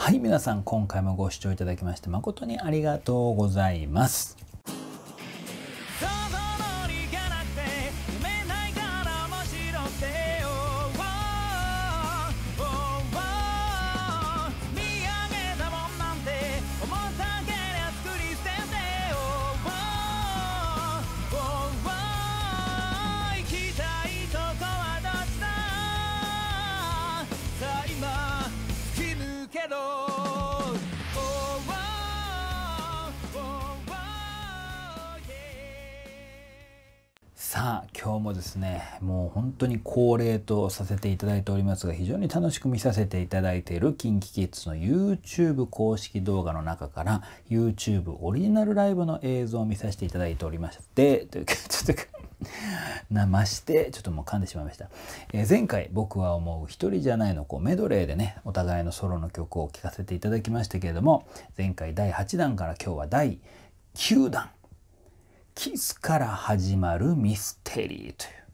はい、皆さん今回もご視聴いただきまして誠にありがとうございます。けど、さあ今日もですねもう本当に恒例とさせていただいておりますが非常に楽しく見させていただいている KinKiKids の YouTube 公式動画の中から YouTube オリジナルライブの映像を見させていただいておりましてというかちょっとなましてちょっともう噛んでしまいました、えー、前回「僕は思う一人じゃないの」こうメドレーでねお互いのソロの曲を聴かせていただきましたけれども前回第8弾から今日は第9弾「キスから始まるミステリー」という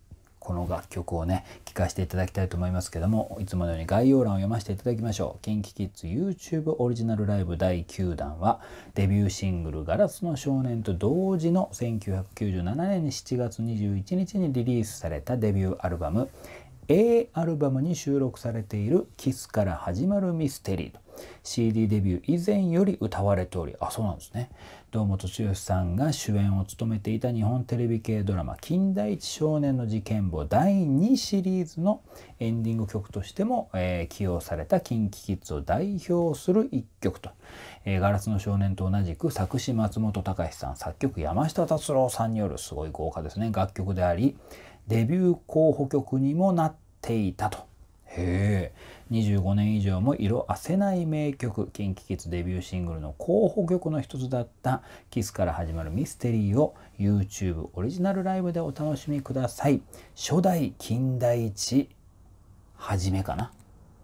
この楽曲をね聴かせていただきたいと思いますけどもいつものように概要欄を読ませていただきましょう KinKiKidsYouTube オリジナルライブ第9弾はデビューシングル「ガラスの少年」と同時の1997年に7月21日にリリースされたデビューアルバム「A アルバムに収録されている「キスから始まるミステリー」と CD デビュー以前より歌われておりあそうなんですね堂本剛さんが主演を務めていた日本テレビ系ドラマ「金田一少年の事件簿」第2シリーズのエンディング曲としても、えー、起用された KｉｎＫｉKids を代表する一曲と、えー、ガラスの少年」と同じく作詞松本隆さん作曲山下達郎さんによるすごい豪華ですね楽曲でありデビュー候補曲にもなっていたと。へえ25年以上も色あせない名曲 KinKiKids デビューシングルの候補曲の一つだった「キスから始まるミステリー」を YouTube オリジナルライブでお楽しみください初代金田一はじめかな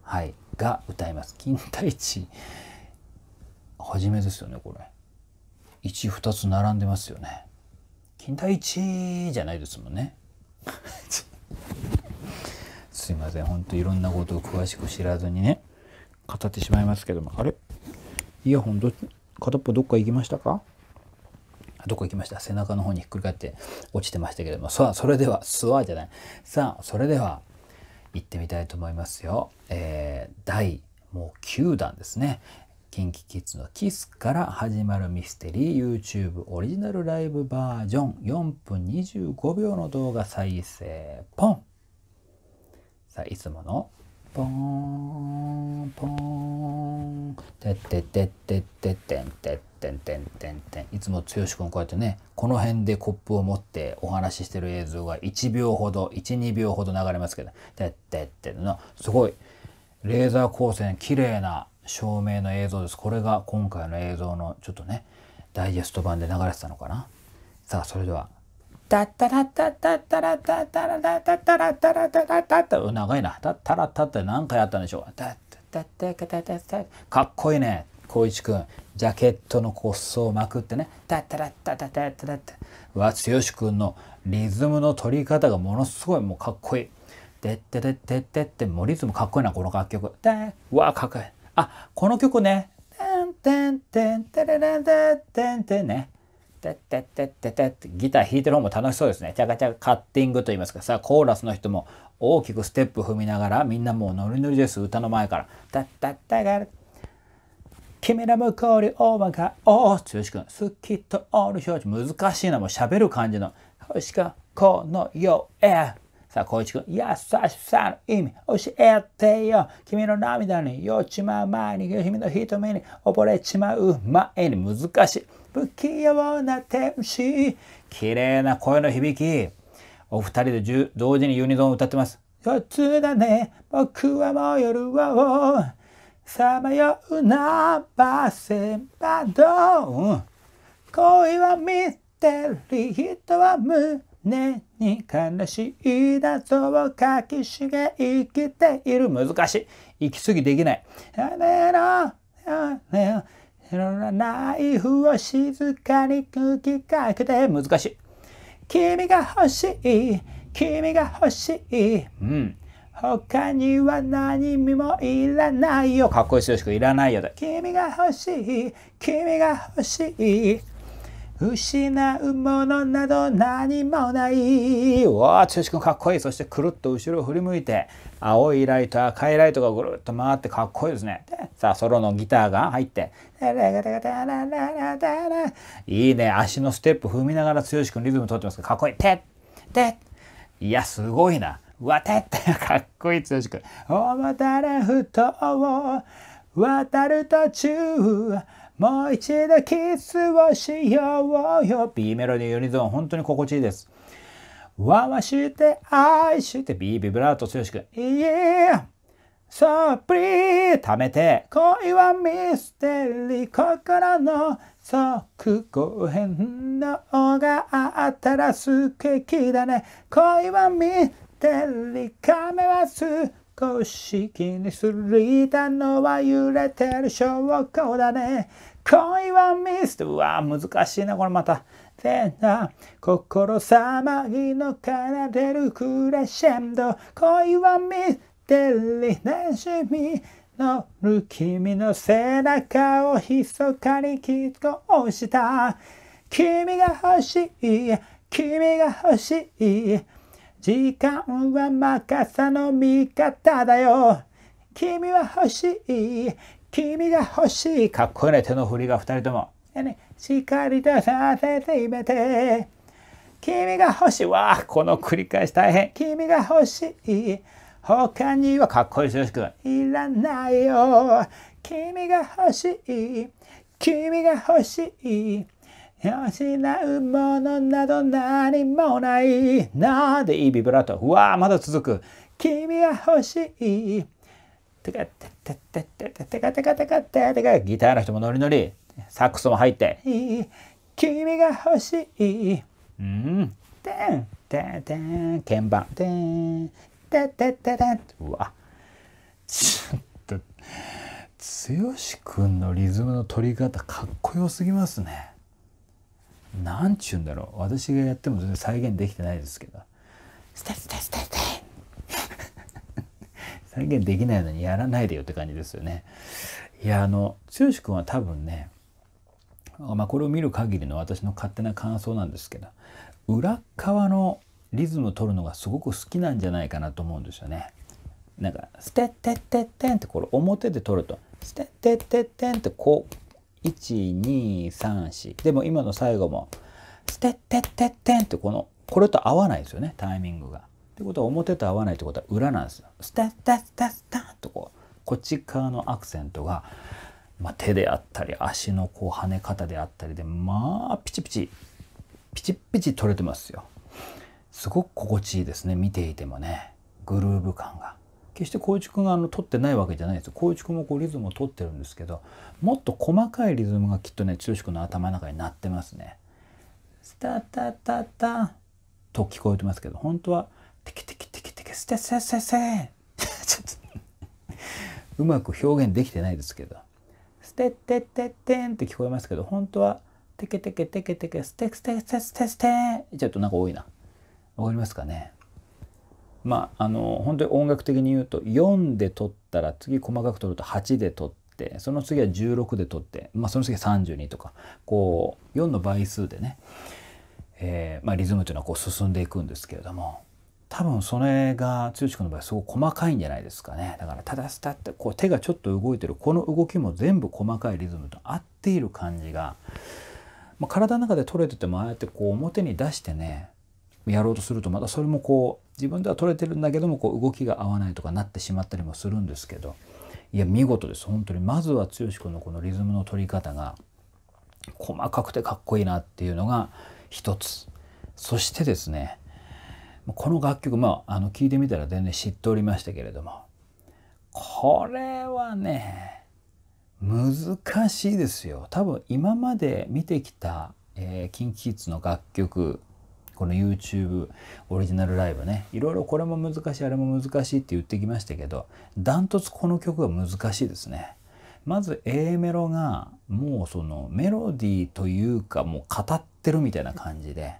はいが歌います金田一はじめですよねこれ12つ並んでますよね金田一じゃないですもんね すいませんほんといろんなことを詳しく知らずにね語ってしまいますけどもあれイヤホンど片っぽどっか行きましたかどこ行きました背中の方にひっくり返って落ちてましたけどもさあそれではスワーじゃないさあそれでは行ってみたいと思いますよ。えー、第もう9弾ですね、キンキッズのキスから始まるミステリー YouTube オリジナルライブバージョン4分25秒の動画再生ポンさあいつものポーンポーンてってってってってってんてってんてんてんてんいつも剛君こうやってねこの辺でコップを持ってお話ししてる映像が1秒ほど12秒ほど流れますけどてってってのすごいレーザー光線綺麗な照明の映像です。これが今回の映像のちょっとね、ダイジェスト版で流れてたのかな。さあ、それでは。タッタラッタッタッタラッタッタラッタッタッタラッタッタッタッタ長いな。タッタラッタって何回あったんでしょう。タッタッタッタッタッタかっこいいね。光一くん。ジャケットの骨層をまくってね。タッタラッタッタッタッタッタタッくんのリズムの取り方がものすごいもうかっこいい。でってでってってって、もうリズムかっこいいな、この楽曲。で、わあ、かっこいい。あ、この曲ね。てんてんてんてれれんてんてんてね。てってってってってってギター弾いてる方も楽しそうですね。チャカチャカカッティングと言いますかさ、コーラスの人も大きくステップ踏みながらみんなもうノリノリです。歌の前から。たったったがる。君ら向こうにオーバーが、おー、剛君、好きとおる表情。難しいな、もう喋る感じの。星がこの世え。さあ、光一君、優しさの意味、教えてよ。君の涙に酔っちまう前に、君の瞳に溺れちまう前に、難しい。不器用な天使。綺麗な声の響き。お二人で同時にユニゾンを歌ってます。四つだね、僕はもう夜は、さまようなバセバドン。恋はミステリー、人は無ねに悲しい謎を書きしが生きている難しいき継ぎできないやめろやめろナイフを静かに空気かけて難しい君が欲しい君が欲しいうん他には何もいらないよ。かっこいいしくいらないよ。君が欲しい。君が欲しい。失うものなど何もない。うわあ、剛君かっこいい。そしてくるっと後ろを振り向いて、青いライト、赤いライトがぐるっと回ってかっこいいですね。でさあ、ソロのギターが入って。いいね。足のステップ踏みながら剛君リズム取ってますけど、かっこいい。てっていや、すごいな。わてってかっこいい剛君。おもたらふとを渡る途中。もう一度キスをしようよ。B メロディーユニゾン、本当に心地いいです。わわして愛して B ビブラート強しく。いえサプリー溜めて恋はミステリー心の速攻変動があったら素敵だね恋はミステリー亀は少し気にすりたのは揺れてる証拠だね恋はミスト。うわ難しいな、これまた。てな心まぎの奏でるクレッシェンド。恋はミステリー。ね。じみのる君の背中を密かにきこした。君が欲しい。君が欲しい。時間は任さの味方だよ。君は欲しい。君が欲しいかっこいいね手の振りが二人とも。ね、しっかりとさせていめて。君が欲しいわこの繰り返し大変。君が欲しい。他にはかっこいいですよ、いらないよ。君が欲しい。君が欲しい。失うものなど何もない。なでいいビブラート。うわあ、まだ続く。君が欲しい。てかててててててかてかてかててかギターの人もノリノリサックスも入って「君が欲しい」うん「てんてんてん鍵盤てんててててん」うわちょっと剛くんのリズムの取り方かっこよすぎますね。なんちゅうんだろう私がやっても全然再現できてないですけど「ステステステステ」再現できないのにやらないでよって感じですよね。いやあの剛君は多分ねまあ、これを見る限りの私の勝手な感想なんですけど裏側のリズムを取るのがすごく好きなんじゃないかなと思うんですよね。なんか「ステッテッテッテン」ってこれ表で取ると「ステッテッテッテン」ってこう1234でも今の最後も「ステッテッテッテン」ってこのこれと合わないですよねタイミングが。ってことは表と合わないってことは裏なんですよ。スタッタッタッタッとこうこっち側のアクセントが、まあ、手であったり足のこう跳ね方であったりでまあピチピチピチピチ取れてますよ。すごく心地いいですね見ていてもねグルーヴ感が。決して光一君があの取ってないわけじゃないです光一君もこうリズムを取ってるんですけどもっと細かいリズムがきっとね剛君の頭の中になってますね。スタタタタと聞こえてますけど本当は「テキテキテキテキステセセセちょっとうまく表現できてないですけどステッテッテッテンって聞こえますけど本当はテケテケテケテケステステステステステちょっとなんか多いなわかりますかねまああの本当に音楽的に言うと4で取ったら次細かく取ると8で取ってその次は16で取って、まあ、その次は32とかこう4の倍数でね、えーまあ、リズムというのはこう進んでいくんですけれども多分それが剛君の場合すごく細かいんじゃないですかねだからただスタってこう手がちょっと動いてるこの動きも全部細かいリズムと合っている感じが、まあ、体の中で取れててもああやってこう表に出してねやろうとするとまたそれもこう自分では取れてるんだけどもこう動きが合わないとかなってしまったりもするんですけどいや見事です本当にまずは剛君のこのリズムの取り方が細かくてかっこいいなっていうのが一つそしてですねこの楽曲まああの聞いてみたら全然知っておりましたけれどもこれはね難しいですよ多分今まで見てきた、えー、KinKiKids の楽曲この YouTube オリジナルライブねいろいろこれも難しいあれも難しいって言ってきましたけどダントツこの曲が難しいですね。まず A メロがもうそのメロディーというかもう語ってるみたいな感じで。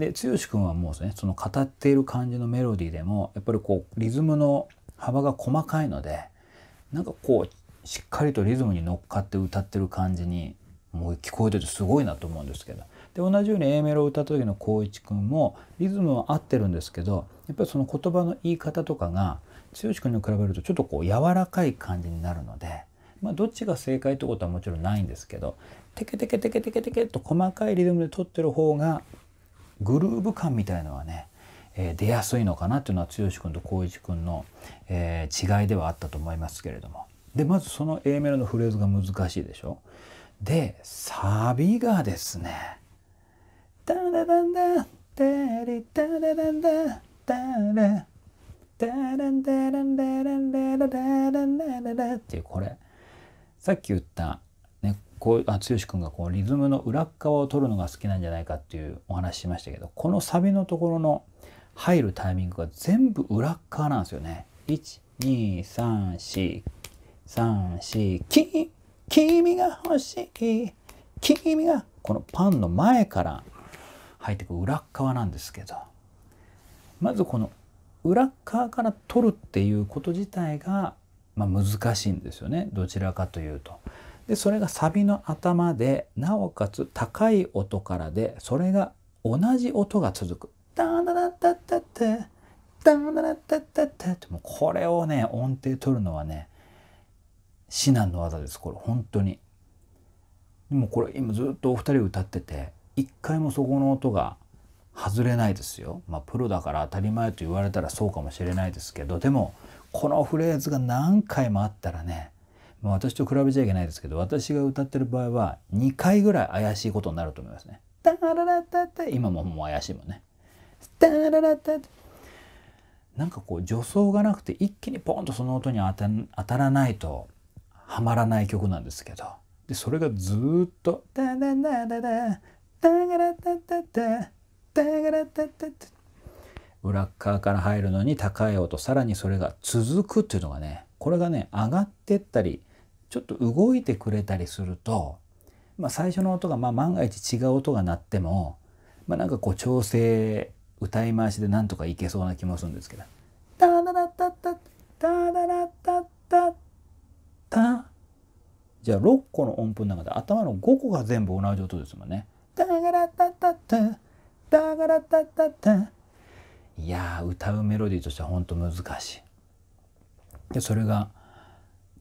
で剛君はもうねその語っている感じのメロディーでもやっぱりこうリズムの幅が細かいのでなんかこうしっかりとリズムに乗っかって歌ってる感じにもう聞こえててすごいなと思うんですけどで同じように A メロを歌った時の光一君もリズムは合ってるんですけどやっぱりその言葉の言い方とかが剛君に比べるとちょっとこう柔らかい感じになるので。まあ、どっちが正解ってことはもちろんないんですけどテケテケテケテケテケと細かいリズムで撮ってる方がグルーヴ感みたいのはね、えー、出やすいのかなっていうのは剛君と光一君の、えー、違いではあったと思いますけれどもでまずその A メロのフレーズが難しいでしょでサビがですね「タラダンダタリタラダンダタラっていうこれさっき言ったこうあ剛君がこうリズムの裏側を取るのが好きなんじゃないかっていうお話ししましたけどこのサビのところの入るタイミングが全部裏側なんですよね。1234 3き君が欲しい君がこのパンの前から入ってくる裏側なんですけどまずこの裏側から取るっていうこと自体が、まあ、難しいんですよねどちらかというと。でそれがサビの頭でなおかつ高い音からでそれが同じ音が続く。ダンダダダンダダってもうこれをね音程取るのはね至難の技ですこれ本当に。でもこれ今ずっとお二人歌ってて一回もそこの音が外れないですよ。まあプロだから当たり前と言われたらそうかもしれないですけどでもこのフレーズが何回もあったらねまあ、私と比べちゃいけないですけど私が歌ってる場合は2回ぐらい怪しいことになると思いますね。タララタタ今ももう怪しいもんね。タララタタなんかこう助走がなくて一気にポンとその音に当た当たらないとはまらない曲なんですけどでそれがずっと「タララララタガラタタタタラタタタ」裏側から入るのに高い音さらにそれが続くっていうのがねこれがね上がってったりちょっと動いてくれたりすると、まあ、最初の音がまあ万が一違う音が鳴っても、まあ、なんかこう調整歌い回しでなんとかいけそうな気もするんですけど「タダラタタタダラタタタ」じゃあ6個の音符の中で頭の5個が全部同じ音ですもんね。タガラタタタタガラタタタいや歌うメロディーとしてはほんと難しい。でそれが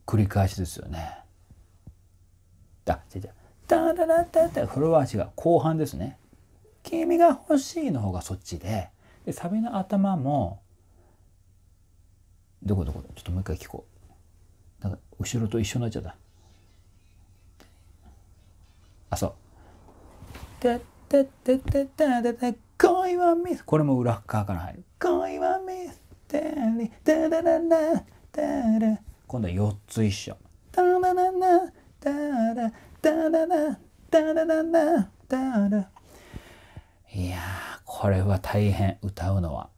繰り返しですよね。だ、じゃじゃ、だダダダフロア足が後半ですね。君が欲しいの方がそっちで、でサビの頭も、どこどこちょっともう一回聞こう。なんか後ろと一緒になっちゃった。あ、そう。でででででで恋はミス。これも裏側から入る。恋はミス。ダダダダダダダ今度は4つ一緒。タラララタラタララタラララタラいやこれは大変歌うのは。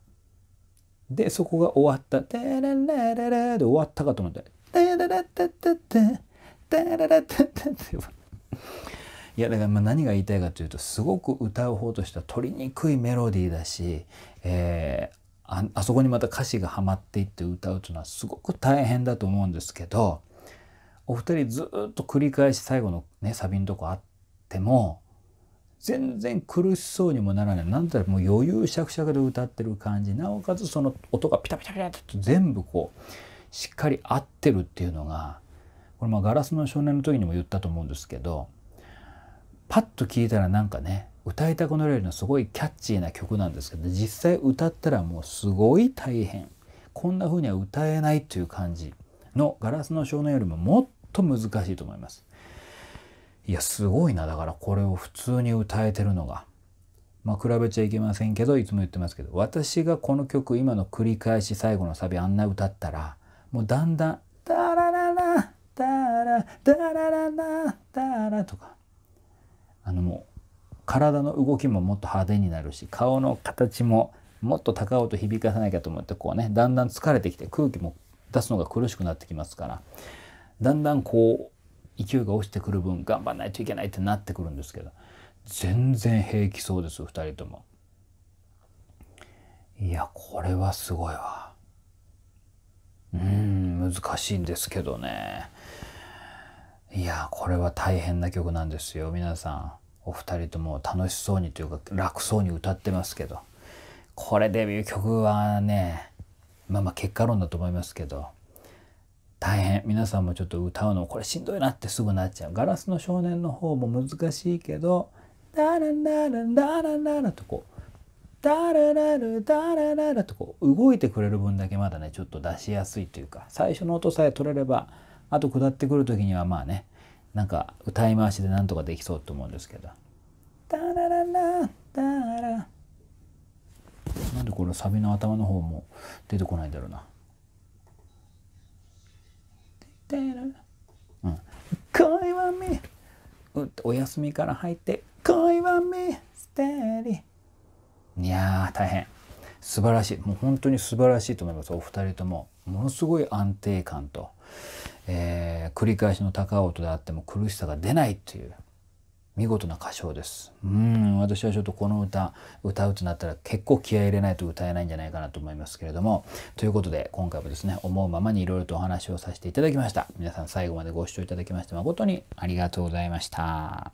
でそこが終わった「タララララ」で終わったかと思った「タララタタタタララタタていやだからまあ何が言いたいかというとすごく歌う方としては取りにくいメロディーだし、えー、ああそこにまた歌詞がはまっていって歌うというのはすごく大変だと思うんですけどお二人ずっと繰り返し最後のねサビのとこあっても全然苦しそうにもならないなんたらもう余裕しゃくしゃくで歌ってる感じなおかつその音がピタピタピタッと全部こうしっかり合ってるっていうのがこれまあ「ガラスの少年」の時にも言ったと思うんですけどパッと聞いたらなんかね歌いたくなるようなすごいキャッチーな曲なんですけど実際歌ったらもうすごい大変こんな風には歌えないという感じの「ガラスの少年」よりももっと難しいと思います。いやすごいなだからこれを普通に歌えてるのが。まあ比べちゃいけませんけどいつも言ってますけど私がこの曲今の繰り返し最後のサビあんな歌ったらもうだんだん「ダラララダラダラララダラ」とかあのもう体の動きももっと派手になるし顔の形ももっと高音響かさなきゃと思ってこうねだんだん疲れてきて空気も出すのが苦しくなってきますからだんだんこう勢いが落ちてくる分頑張んないといけないってなってくるんですけど全然平気そうです2人とも。いやこれはすごいわ。うん難しいんですけどね。いやこれは大変な曲なんですよ皆さん。お二人とも楽しそうにというか楽そうに歌ってますけどこれデビュー曲はねまあまあ結果論だと思いますけど大変皆さんもちょっと歌うのこれしんどいなってすぐなっちゃう「ガラスの少年」の方も難しいけど「ダラダラダラダラ」とこう「ダララルダラララ」とこう動いてくれる分だけまだねちょっと出しやすいというか最初の音さえ取れればあと下ってくる時にはまあねなんか歌い回しでなんとかできそうと思うんですけど。ダララララなんでこれサビの頭の方も出てこないんだろうな。うん、恋はみお休みから入って恋はみステーリいや大変素晴らしいもう本当に素晴らしいと思いますお二人ともものすごい安定感とえー、繰り返しの高音であっても苦しさが出ないという見事な歌唱ですうん私はちょっとこの歌歌うとなったら結構気合い入れないと歌えないんじゃないかなと思いますけれどもということで今回もですね思うままにいろいろとお話をさせていただきました皆さん最後までご視聴いただきまして誠にありがとうございました。